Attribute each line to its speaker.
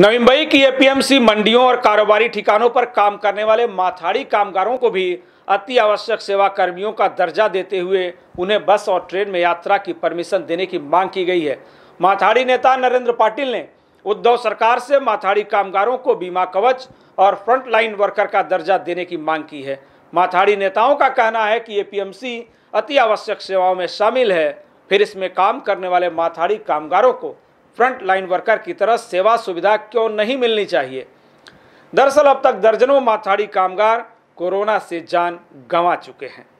Speaker 1: नवी मुंबई की एपीएमसी मंडियों और कारोबारी ठिकानों पर काम करने वाले माथाड़ी कामगारों को भी अति आवश्यक सेवा कर्मियों का दर्जा देते हुए उन्हें बस और ट्रेन में यात्रा की परमिशन देने की मांग की गई है माथाड़ी नेता नरेंद्र पाटिल ने उद्धव सरकार से माथाड़ी कामगारों को बीमा कवच और फ्रंटलाइन वर्कर का दर्जा देने की मांग की है माथाड़ी नेताओं का कहना है कि ए अति आवश्यक सेवाओं में शामिल है फिर इसमें काम करने वाले माथाड़ी कामगारों को फ्रंट लाइन वर्कर की तरह सेवा सुविधा क्यों नहीं मिलनी चाहिए दरअसल अब तक दर्जनों माथाड़ी कामगार कोरोना से जान गंवा चुके हैं